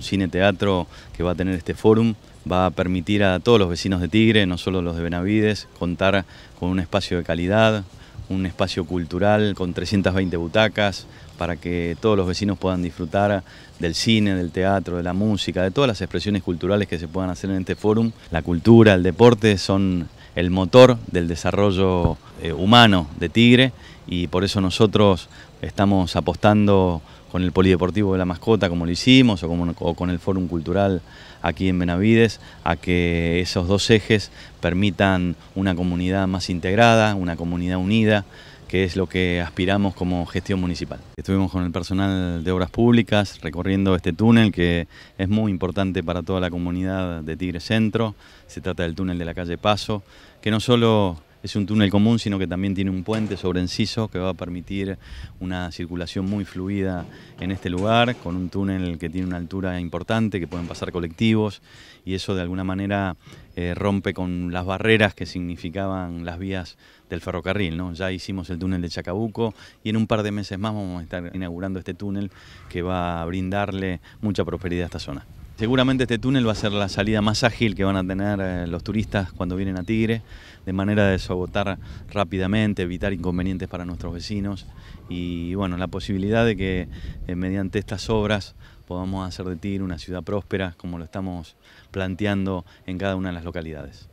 un cine-teatro que va a tener este fórum va a permitir a todos los vecinos de Tigre, no solo los de Benavides, contar con un espacio de calidad, un espacio cultural con 320 butacas para que todos los vecinos puedan disfrutar del cine, del teatro, de la música, de todas las expresiones culturales que se puedan hacer en este fórum. La cultura, el deporte son el motor del desarrollo eh, humano de Tigre y por eso nosotros estamos apostando con el Polideportivo de la Mascota, como lo hicimos, o, con el Fórum Cultural aquí en Benavides, a que esos dos ejes permitan una comunidad más integrada, una comunidad unida, que es lo que aspiramos como gestión municipal. Estuvimos con el personal de Obras Públicas recorriendo este túnel que es muy importante para toda la comunidad de Tigre Centro. Se trata del túnel de la calle Paso, que no solo es un túnel común, sino que también tiene un puente sobre Enciso que va a permitir una circulación muy fluida en este lugar, con un túnel que tiene una altura importante, que pueden pasar colectivos, y eso de alguna manera eh, rompe con las barreras que significaban las vías del ferrocarril. ¿no? Ya hicimos el túnel de Chacabuco y en un par de meses más vamos a estar inaugurando este túnel que va a brindarle mucha prosperidad a esta zona. Seguramente este túnel va a ser la salida más ágil que van a tener eh, los turistas cuando vienen a Tigre, de manera de sobotar rápidamente, evitar inconvenientes para nuestros vecinos y bueno, la posibilidad de que eh, mediante estas obras podamos hacer de Tigre una ciudad próspera como lo estamos planteando en cada una de las localidades.